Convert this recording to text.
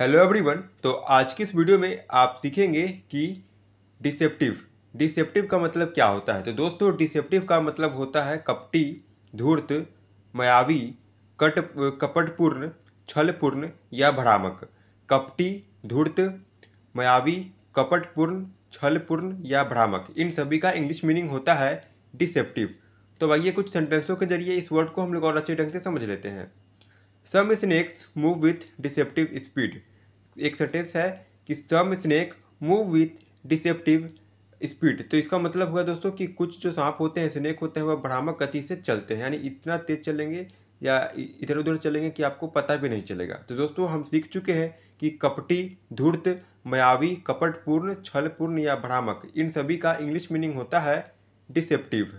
hello everyone तो आज की इस वीडियो में आप सीखेंगे कि डिसेप्टिव डिसेप्टिव का मतलब क्या होता है तो दोस्तों डिसेप्टिव का मतलब होता है कपटी धूर्त मयावी कट कपटपूर्ण छलपूर्ण या भ्रामक कपटी धूर्त मयावी कपटपूर्ण छलपूर्ण या भ्रामक इन सभी का इंग्लिश मीनिंग होता है डिसेप्टिव तो ये कुछ सेंटेंसों के जरिए इस वर्ड को हम लोग और अच्छे ढंग से समझ लेते हैं some snacks move with deceptive speed एक सेंटेंस है कि some snack move with deceptive speed तो इसका मतलब हुआ दोस्तों कि कुछ जो सांप होते हैं स्नेक होते हैं वह भ्रामक गति से चलते हैं यानी इतना तेज चलेंगे या इधर उधर चलेंगे कि आपको पता भी नहीं चलेगा तो दोस्तों हम सीख चुके हैं कि कपटी धूर्त मयावी कपटपूर्ण छलपूर्ण या भ्रामक इन सभी का इंग्लिश मीनिंग होता है डिसेप्टिव